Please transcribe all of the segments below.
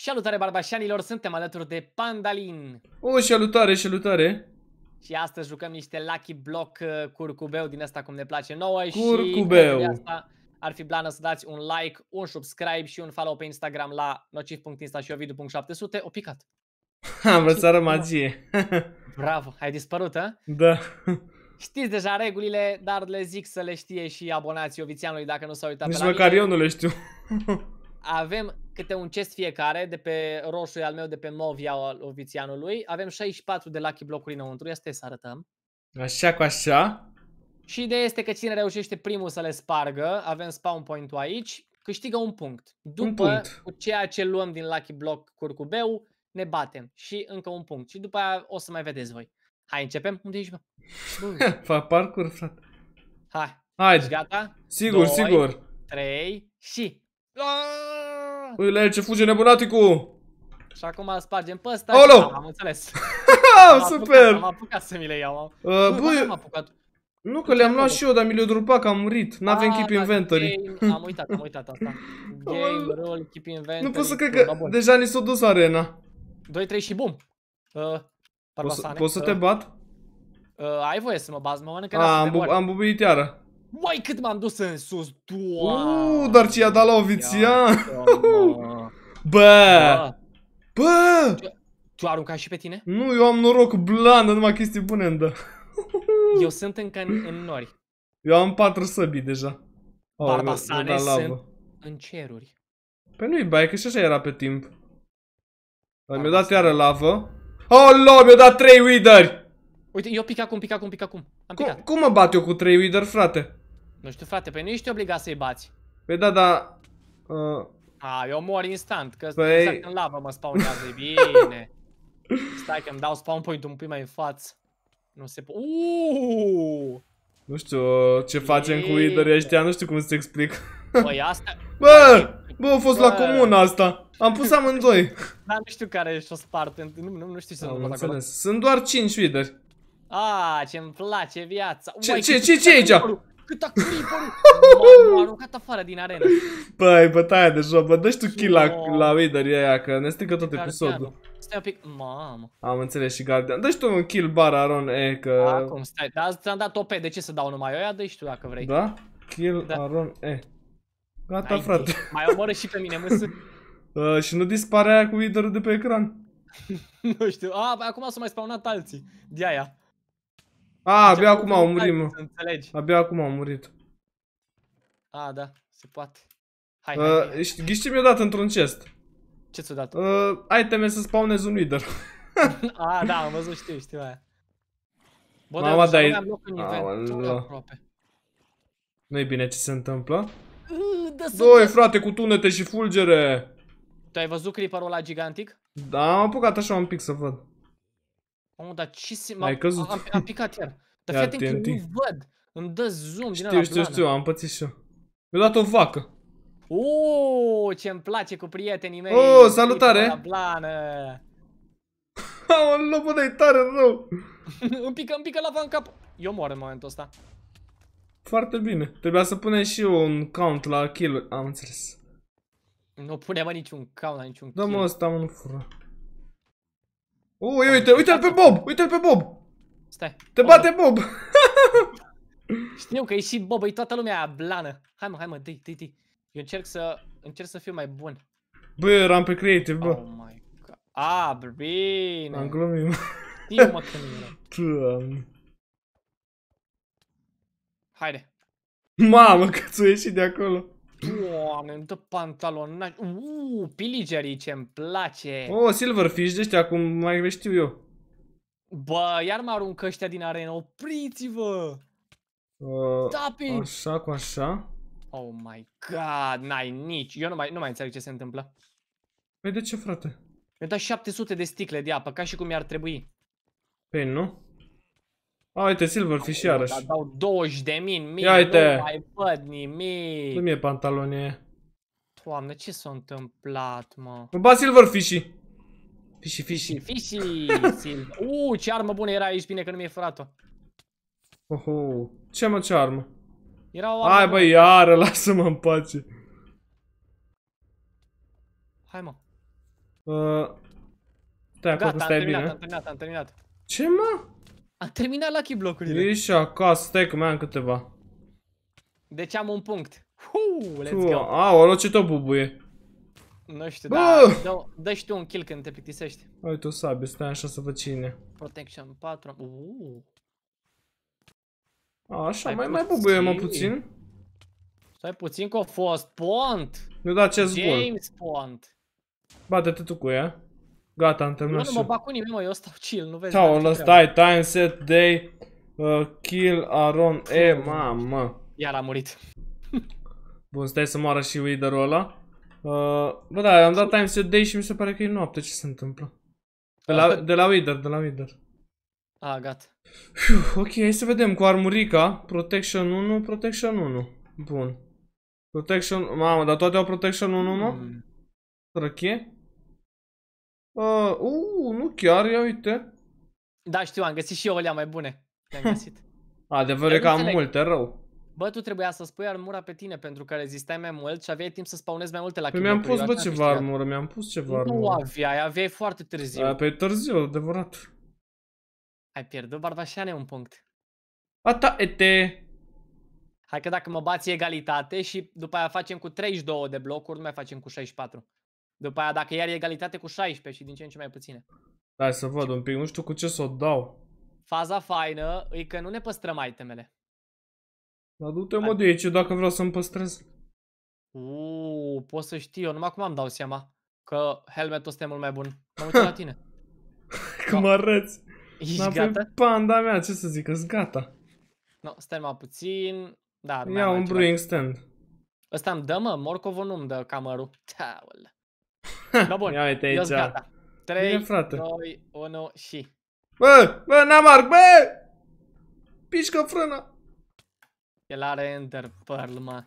Salutare barbașanilor, suntem alături de Pandalin. O, salutare, salutare. Și astăzi jucăm niște Lucky Block uh, curcubeu din asta cum ne place nouă curcubeu. și asta ar fi blană să dați un like, un subscribe și un follow pe Instagram la nociv.insta și ovidu.700. O picat. Am să magie. Bravo, ai dispărut, a? Da. Știți deja regulile, dar le zic să le știe și abonații Ovițianului dacă nu s-au uitat Nici pe la măcar mine. eu nu le știu. Avem câte un chest fiecare, de pe roșu al meu, de pe mov e al ofițianului. Avem 64 de lucky blocuri înăuntru, ia să arătăm. Așa cu așa. Și ideea este că cine reușește primul să le spargă, avem spawn point-ul aici, câștigă un punct. După un punct. cu ceea ce luăm din lucky block curcubeu, ne batem și încă un punct. Și după aia o să mai vedeți voi. Hai, începem? Unde ești, bă? Fa parcurs, frate. Hai. Hai. gata? Sigur, Doi, sigur. Trei și... Aaaa! Uile, păi, ce fuge nebunaticul! Și acum spargem pe ăsta Olo! am înțeles. am super! Apucat, am apucat să mi le iau. Uh, Bă, bă am apucat. Nu, că le-am luat și eu, dar mi le o drupa că am murit. N-avem keep ah, da, inventory. Game, am uitat, am uitat asta. Game, roll, keep inventory. Nu pot să cred că deja ni s-a dus arena. 2-3 și bum. Uh, poți să, poți să te uh, bat? Uh, ai voie să mă bazi, mă mănâncă ah, am, bu am bubuit iară. Mai cât m-am dus în sus, doamne! Uuu, dar ce i-a dat la oviția? Bă! Bă! Tu aruncai și pe tine? Nu, eu am noroc blandă, numai chestii bune îmi dă. Eu sunt încă în, în nori. Eu am patru săbii deja. Barbasane sunt în ceruri. Păi nu-i bai, că și așa era pe timp. mi-a dat iară lavă. Oh, mi-a dat trei wither! Uite, eu pic acum, pic acum, pic acum. Am Cum, cum mă bat eu cu trei wither, frate? Nu știu, frate, pe păi nu ești obligat să-i bați. Păi da, da... Uh... A, eu mor instant, că păi... exact în lavă mă spawnează, bine. Stai că îmi dau spawn point-ul un pic mai în față. Nu se po- Uuuu! Nu știu uh, ce facem cu idării ăștia, nu știu cum să explic. Păi Băi, asta... Bă! Bă, a fost bă. la comun asta. Am pus amândoi. Da, nu știu care ești o spart. Nu, nu, nu știu ce Am să Sunt doar 5 lideri. A, ce-mi place viața. Ce, Uai, ce, ce, ce, ce e aici? Cât a curit părul! M-a aruncat afară din arena. Păi, bă, taia de joc, bă, dă și tu kill la, la Vader aia, că ne strică tot episodul. Stai un pic, mamă. Am înțeles și Guardian. Dă-și tu un kill bar, Aron, e, că... Acum, stai, dar ți-am dat OP, de ce să dau numai oia? Dă-și tu dacă vrei. Da? Kill da. Aron, e. Gata, Ai frate. Mai omoră și pe mine, mă uh, Și nu dispare aia cu Vader de pe ecran. nu știu, a, acum s-au mai spawnat alții, de aia. A, deci abia acum au murit, mă. Înțelegi. Abia acum au murit. A, da, se poate. Hai, uh, hai, ce mi-a dat într-un chest? Ce ți-a dat? Uh, iteme să spawnez un wither. A, da, am văzut, știu, știu aia. Bă, Mama, dar e... Nu-i bine ce se întâmplă. Doi, frate, cu tunete și fulgere! Tu ai văzut creeperul ăla gigantic? Da, am apucat așa un pic să văd. Mamă, dar ce se... Ai căzut. Am, am picat iar. Dar fii atent că nu văd. Îmi dă zoom știu, din știu, știu, știu, am pățit și eu. Mi-a dat o vacă. Uuu, ce-mi place cu prietenii mei. Uuu, oh, salutare. La blană. Aoleu, bă, dar tare rău. îmi pică, îmi pică lava în cap. Eu mor în momentul ăsta. Foarte bine. Trebuia să punem și eu un count la kill. Am înțeles. Nu punem niciun count la niciun kill. Da, mă, ăsta mă, nu fură. Ui, uite, uite-l pe Bob! Uite-l pe Bob! Stai. Te Bob. bate Bob! Știu că e și Bob, e toată lumea blană. Hai mă, hai mă, dai, dă Eu încerc să, încerc să fiu mai bun. Bă, eram pe creative, bă. Oh my god. A, bine. Am glumit. Știu mă când Haide. Mamă, că tu ieși de acolo. Doamne, îmi dă pantalonaj. Uuu, pillagerii ce-mi place. Oh, silverfish de ăștia, cum mai știu eu. Bă, iar mă aruncă ăștia din arena, opriți-vă! Uh, da, Așa cu așa. Oh my god, n-ai nici. Eu nu mai, nu mai înțeleg ce se întâmplă. Păi de ce, frate? Mi-a dat 700 de sticle de apă, ca și cum i-ar trebui. Păi nu? A, ah, uite, Silverfish iarăși. Dar dau 20 de mii în mie, nu mai văd nimic. Nu mi-e pantalonie. Doamne, ce s-a întâmplat, mă? Îmi bat Silverfish-ii. Fishi, fishi. Fishi, Silver. Uuu, ce armă bună era aici, bine că nu mi-ai furat-o. Oho, ce mă, ce armă? Era o armă Hai, bă, iară, lasă-mă în pace. Hai, mă. Uh, stai, acolo, stai bine. Gata, am terminat, am terminat, am terminat. Ce, mă? Am terminat Lucky blocurile. Ești acasă, stai că mai am câteva. Deci am un punct. Huu, let's go. Aolo, ce tot bubuie. Nu știu, da. Dă, dă și tu un kill când te plictisești. Uite o sabie, stai așa să văd cine. Protection 4. Uuu. Uh. Așa, mai, mai bubuie mă puțin. Stai puțin că a fost Pont. Nu da ce zbun. James Pont. Bate-te tu cu ea. Gata, am terminat Nu, nu mă bag cu nimeni, mă, eu stau chill, nu vezi. Sau, ăla stai, time set day, uh, kill Aron, e, mamă. Iar a murit. Bun, stai să moară și leader-ul ăla. Uh, bă, da, am dat time set day și mi se pare că e noapte, ce se întâmplă? De la, ah. de la Wither, de la Wither. A, ah, gata. ok, hai să vedem cu armurica. Protection 1, Protection 1. Bun. Protection, mamă, dar toate au Protection 1, mă? Mm. Trăche? Uh, uh, nu chiar, ia uite. Da, știu, am găsit și eu alea mai bune. Le-am găsit. Adevărul e că am multe, rău. Bă, tu trebuia să spui armura pe tine pentru că rezistai mai mult și aveai timp să spawnezi mai multe la chimie. Păi mi-am pus, bă, ceva armură, mi-am pus ceva armură. Nu aveai, aveai foarte târziu. pe păi târziu, adevărat. Ai pierdut, Barbașane, un punct. Ata, ete. Hai că dacă mă bați egalitate și după aia facem cu 32 de blocuri, nu mai facem cu 64. După aia, dacă iar e egalitate cu 16 și din ce în ce mai puține. Hai să văd un pic, nu știu cu ce să o dau. Faza faină e că nu ne păstrăm itemele. Dar du-te mă de aici dacă vreau să-mi păstrez. Uuu, pot să știu, eu numai acum am dau seama că helmetul ăsta e mult mai bun. Mă uit la tine. Cum arăți. Ești Dar gata? panda mea, ce să zic, îs gata. No, stai mai puțin. Da, Ia un brewing stand. Ăsta îmi dă, mă? Morcovul nu-mi dă camărul. Taule. Da, bun, Ia uite aici. gata. 3, Bine, frate. 2, 1 și... Bă, bă, n-am arc, bă! Pișcă frâna! El are Ender Pearl, mă.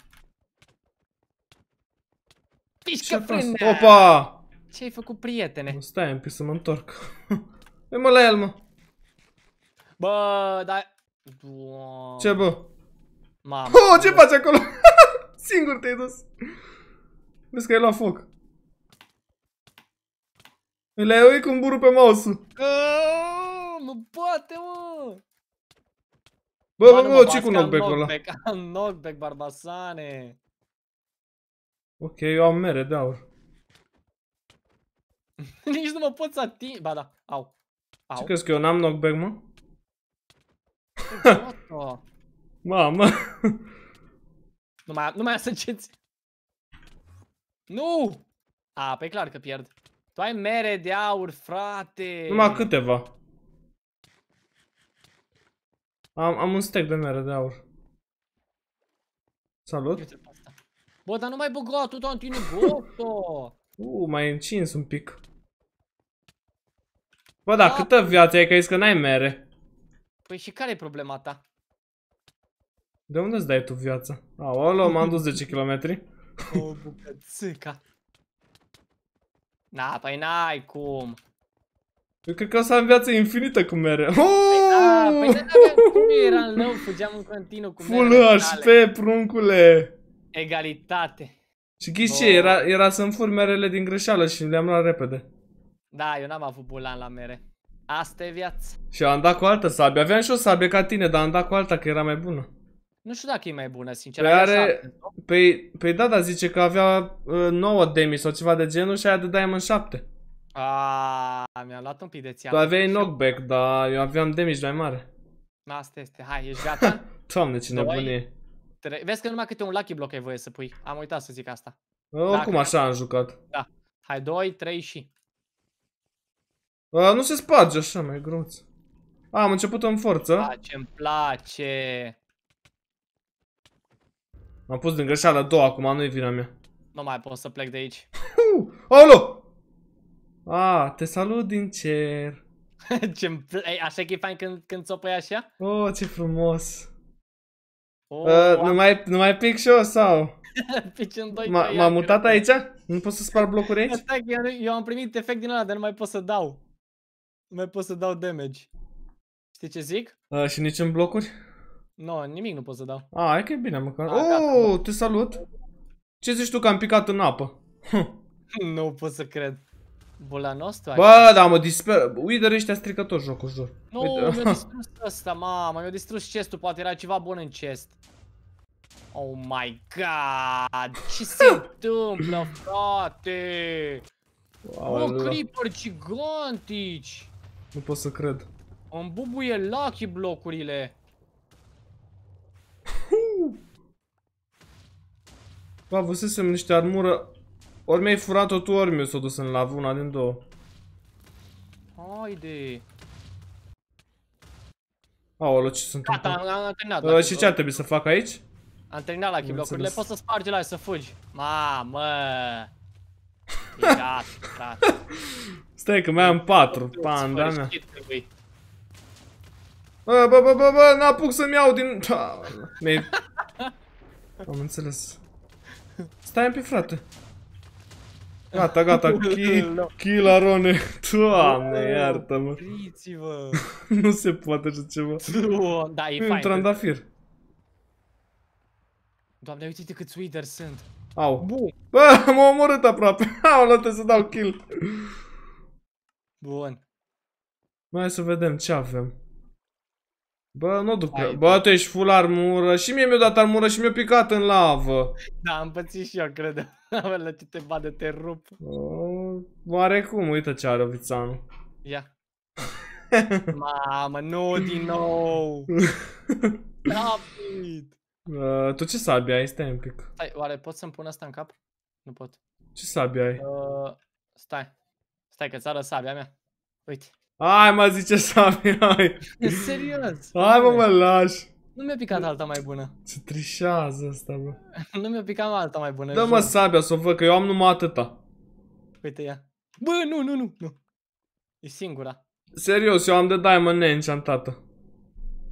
Pișcă frâna! Opa! Ce ai făcut, prietene? Stai am pis să mă întorc. Ui mă la el, mă. Bă, dar... Doamne. Ce bă? Mamă. Oh, ce faci acolo? Singur te-ai dus. Vezi că ai luat foc. Le-ai uit cu burul pe mouse-ul. Nu poate, mă! Bă, bă, bă, ce cu knockback-ul ăla? Am knockback, barbasane! Ok, eu am mere de aur. Nici nu mă pot să ating... Ba da, au. Ce crezi că eu n-am knockback, mă? Mamă! nu mai, nu mai asăgeți! Nu! A, pe clar că pierd. Tu ai mere de aur, frate! Numai câteva. Am, am un stack de mere de aur. Salut! Bă, dar nu mai băga tu continui goto! Uh, mai încins un pic. Bă, dar da. câtă viață ai că ai că n-ai mere? Păi și care e problema ta? De unde îți dai tu viața? Aolo, m-am dus 10 km. O bucățica. Na, păi n-ai cum. Eu păi cred că o să am viață infinită cu mere. Oh! Păi da, păi cum era în lău, fugeam în continuu cu Full mere. Full pe pruncule. Egalitate. Și ghici ce, era, era să-mi fur merele din greșeală și le-am luat repede. Da, eu n-am avut bulan la mere. Asta e viața. Și am dat cu altă sabie. Aveam și o sabie ca tine, dar am dat cu alta că era mai bună. Nu știu dacă e mai bună, sincer. Păi are... Păi, păi da, dar zice că avea uh, 9 demi sau ceva de genul și aia de Diamond 7. A, mi-a luat un pic de țeamă. Tu aveai knockback, eu. dar eu aveam damage mai mare. Asta este, hai, ești gata? Doamne, ce nebunie. Tre- Vezi că numai câte un lucky block ai voie să pui. Am uitat să zic asta. Oricum așa am jucat. Da. Hai, 2, 3 și... A, nu se sparge așa, mai groț. A, am început în forță. Ce-mi place. Ce -mi place. Am pus din greșeală două acum, nu-i vina mea. Nu mai pot să plec de aici. Alo! A, te salut din cer. Ce-mi Așa că e fain când, când ți-o păi așa? Oh, ce frumos. Oh, uh, nu, mai, nu mai pic și eu sau? doi M-am mutat aici? Nu pot să spar blocuri aici? Stai, eu, eu am primit efect din ăla, dar nu mai pot să dau. Nu mai pot să dau damage. Știi ce zic? Uh, și nici în blocuri? No, nimic nu pot să dau. A, e că e bine, măcar. A, oh, gata, da. te salut! Ce zici tu că am picat în apă? nu pot să cred. Bolanos Bă, da, mă disper... Wither ăștia tot jocul, jur. Nu, no, mi-a distrus ăsta, mamă. mi-a distrus chestul, poate era ceva bun în chest. Oh my god, ce se întâmplă, frate? Wow, o creeper gigantici! Nu pot să cred. Îmi bubuie Lucky blocurile. Bă, avusesem niște armură. Ori mi-ai furat-o tu, ori mi-o s-o dus în lavă, una din două. Haide! Aolo, ce sunt Gata, am, am terminat. Uh, și ce ar trebui să fac aici? Am terminat la chiblocurile, poți să spargi la aia, să fugi. Mamă! E gata, Stai că mai am patru, panda mea. Bă, bă, bă, bă, bă, n-apuc să-mi iau din... Mi-ai... Am înțeles. Stai pe frate. Gata, gata, kill da. Arone. Doamne, iartă-mă. Priți-vă. nu se poate așa ceva. Da, e fain. Un trandafir. Doamne, uite-te câți weeders sunt. Au. Bă, m-a omorât aproape. Au, lăte să dau kill. Bun. Mai să vedem ce avem. Bă, nu duc prea. Bă, tu ești full armură. Și mie mi-a dat armură și mi-a picat în lavă. Da, am pățit și eu, cred. La ce te bade, te rup. Oh, oarecum, uite ce are Ovițanu. Ia. Mamă, nu din nou! Rapid! tu ce sabia ai? Stai un pic. Stai, oare pot să-mi pun asta în cap? Nu pot. Ce sabia ai? Uh, stai. Stai că ți arăt sabia mea. Uite. Hai mă, zice Sami, hai. E serios. Hai mă, mă lași. Nu mi-a picat alta mai bună. Se trișează asta, bă. nu mi-a picat alta mai bună. Dă-mă sabia să o văd, că eu am numai atâta. Uite ea. Bă, nu, nu, nu, nu. E singura. Serios, eu am de diamond neenchantată.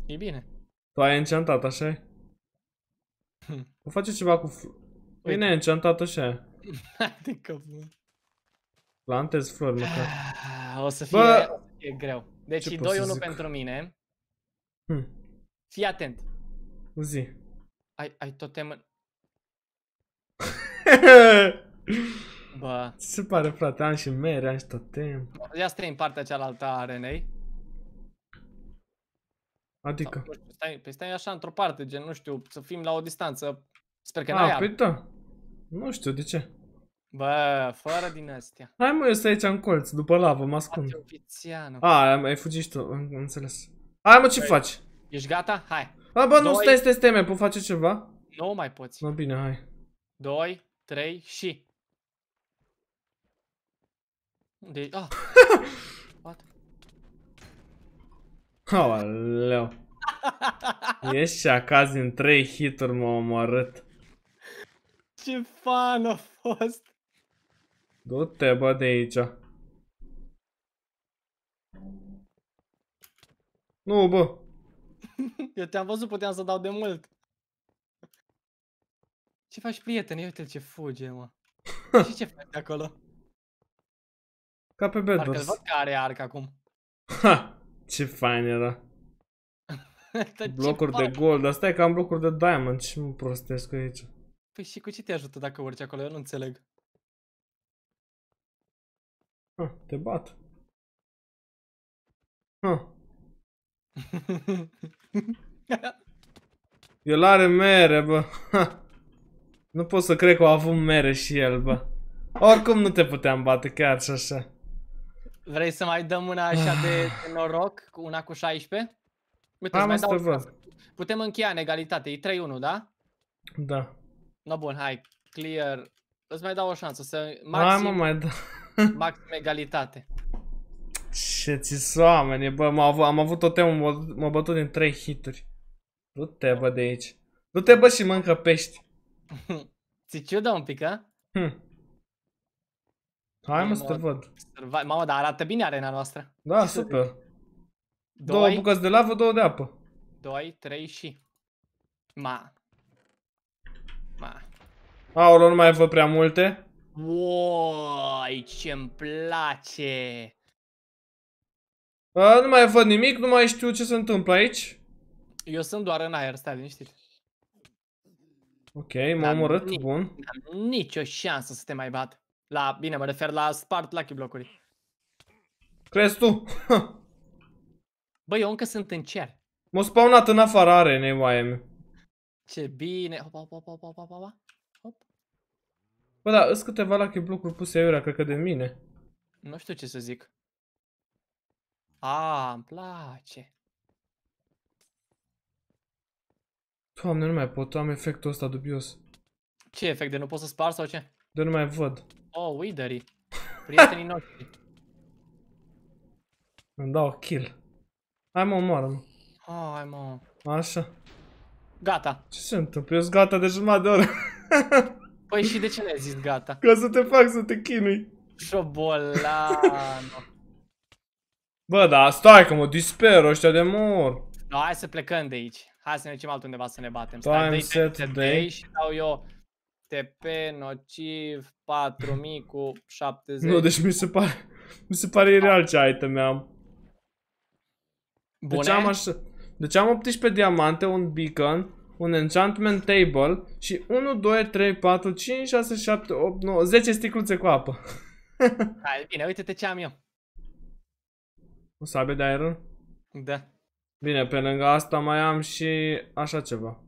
E bine. Tu ai enchantat, așa e? Hm. O face ceva cu... Păi, Uite. E neenchantată așa e. Hai de Plantez flori, măcar. O să fie... Bă, E greu. Deci 2-1 pentru mine. Hmm. Fii atent. Zi. Ai, ai totem în... Bă. Ce se pare, frate? Am și mere, am și totem. Ia să în partea cealaltă a arenei. Adică? Sau, stai, păi stai așa într-o parte, gen, nu știu, să fim la o distanță. Sper că n-ai A, păi da. Nu știu, de ce? Bă, fără din astea. Hai mă, eu stai aici în colț, după lavă, mă ascund. A, ai fugit și tu, înțeles. Hai mă, ce faci? Ești gata? Hai. A, bă, nu, stai, stai, stai, mai pot face ceva? Nu mai poți. Mă, bine, hai. 2, 3 și... Unde e? Ah! What? Aoleu. Ești și acasă din 3 hituri m-a omorât. Ce fan a fost! Du-te, bă, de aici. Nu, bă. Eu te-am văzut, puteam să dau de mult. Ce faci, prietene? Uite-l ce fuge, mă. Și ce faci de acolo? Ca pe Bedros. Parcă-l văd că are arc acum. Ha! Ce fain era. blocuri de gold, dar stai că am blocuri de diamond. Ce mă prostesc aici? Păi și cu ce te ajută dacă urci acolo? Eu nu înțeleg. Ha, ah, te bat. Ha. Ah. El are mere, bă. Ha. Nu pot să cred că a avut mere și el, bă. Oricum nu te puteam bate chiar și așa. Vrei să mai dăm una așa de, de noroc, una cu 16? Uite, Am mai dau văd. Putem încheia în egalitate, e 3-1, da? Da. No bun, hai, clear. Îți mai dau o șansă să... Maxim... Hai mă, mai dau. Maxim egalitate. Ce ți oameni, bă, am avut, am avut totemul, m-a, m-a bătut din 3 hituri. Du-te, bă, de aici. Du-te, bă, și mănca pești. Ți ciudă un pic, a? Hm. Hai, mă, să te văd. Mamă, dar arată bine arena noastră. Da, Ce super. Doi, două bucăți de lavă, două de apă. 2, 3 și... Ma. Ma. Aolo, nu mai văd prea multe. Uai, ce-mi place! A, nu mai văd nimic, nu mai știu ce se întâmplă aici. Eu sunt doar în aer, stai liniștit. Ok, m-am omorât, bun. Nici o șansă să te mai bat. La, bine, mă refer la spart lucky blocuri. Crezi tu? Băi, eu încă sunt în cer. M-a spawnat în afară, are nevoie Ce bine. Opa, opa, opa, opa, opa, opa. Bă, da, îs câteva lucky blocuri puse aiurea, cred că de mine. Nu știu ce să zic. A, îmi place. Doamne, nu mai pot, am efectul ăsta dubios. Ce efect? De nu pot să spar sau ce? De nu mai văd. Oh, Widery. Prietenii noștri. Îmi dau kill. Hai mă, omoară-mă. Oh, hai mă. Așa. Gata. Ce se întâmplă? Eu sunt gata de jumătate de oră. Păi și de ce ne-ai zis gata? Ca să te fac să te chinui. Șobolan. Bă, da, stai că mă disper ăștia de mor. Da, hai să plecăm de aici. Hai să ne ducem altundeva să ne batem. Time stai, set TP aici și dau eu TP nociv 4000 cu 70. Nu, deci mi se pare, mi se pare real ce item am. Deci Bune? Deci am așa, deci am 18 diamante, un beacon, un enchantment table și 1, 2, 3, 4, 5, 6, 7, 8, 9, 10 sticluțe cu apă. Hai, bine, uite-te ce am eu. O sabie de iron? Da. Bine, pe lângă asta mai am și așa ceva.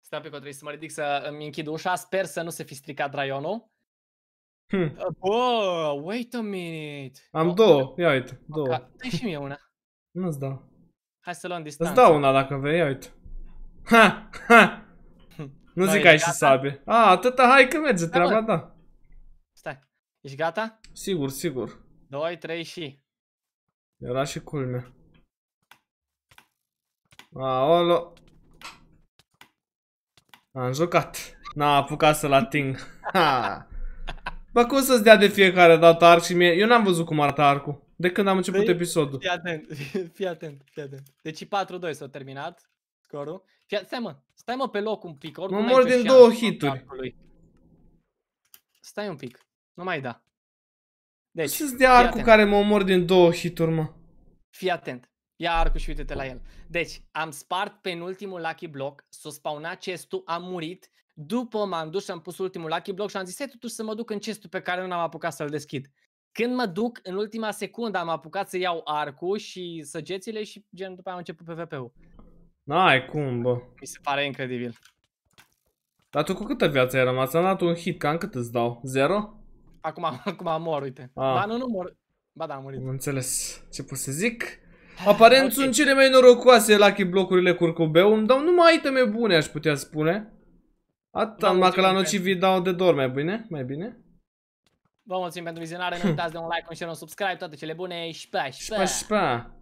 Stai pe că trebuie să mă ridic să îmi închid ușa, sper să nu se fi stricat raionul. Hm. Oh, wait a minute. Am oh, două, ia uite, două. Dă și mie una. Nu-ți dau. Hai să luăm distanță. Îți dau una dacă vrei, ia uite. Ha, ha. Nu zic că ai și sabie. A, atâta, hai că merge da, treaba, da. Stai. Ești gata? Sigur, sigur. 2, 3 și... Era și culmea. Aolo. Am jucat. N-a apucat să-l ating. Ha. Bă, cum să-ți dea de fiecare dată arc și mie? Eu n-am văzut cum arată arcul. De când am început păi, episodul. Fii atent, fii atent, fii atent. Deci 4-2 s-a terminat. Coro. Fia, stai mă, stai mă pe loc un pic. Oricum mă mor din două hituri. Stai un pic, nu mai da. Deci, Ce-ți dea arcul atent. care mă omor din două hituri, mă? Fii atent. Ia arcul și uite-te la el. Deci, am spart penultimul Lucky Block, s-o spauna chestul, am murit, după m-am dus și am pus ultimul Lucky Block și am zis, totuși să mă duc în chestul pe care nu am apucat să-l deschid. Când mă duc, în ultima secundă am apucat să iau arcul și săgețile și gen după aia am început PvP-ul. N-ai cum, bă. Mi se pare incredibil. Dar tu cu câtă viață ai rămas? Am dat un hit, cam cât îți dau? Zero? Acum, acum mor, uite. A. Ah. Ba nu, nu mor. Ba da, am murit. Am înțeles. Ce pot să zic? Aparent okay. sunt cele mai norocoase Lucky blocurile curcubeu. Îmi dau numai iteme bune, aș putea spune. Atâta, numai că la vi dau de dor mai bine. Mai bine. Vă mulțumim pentru vizionare, nu uitați de un like, un share, un subscribe, toate cele bune și pa, și pa. Și pa, și pa.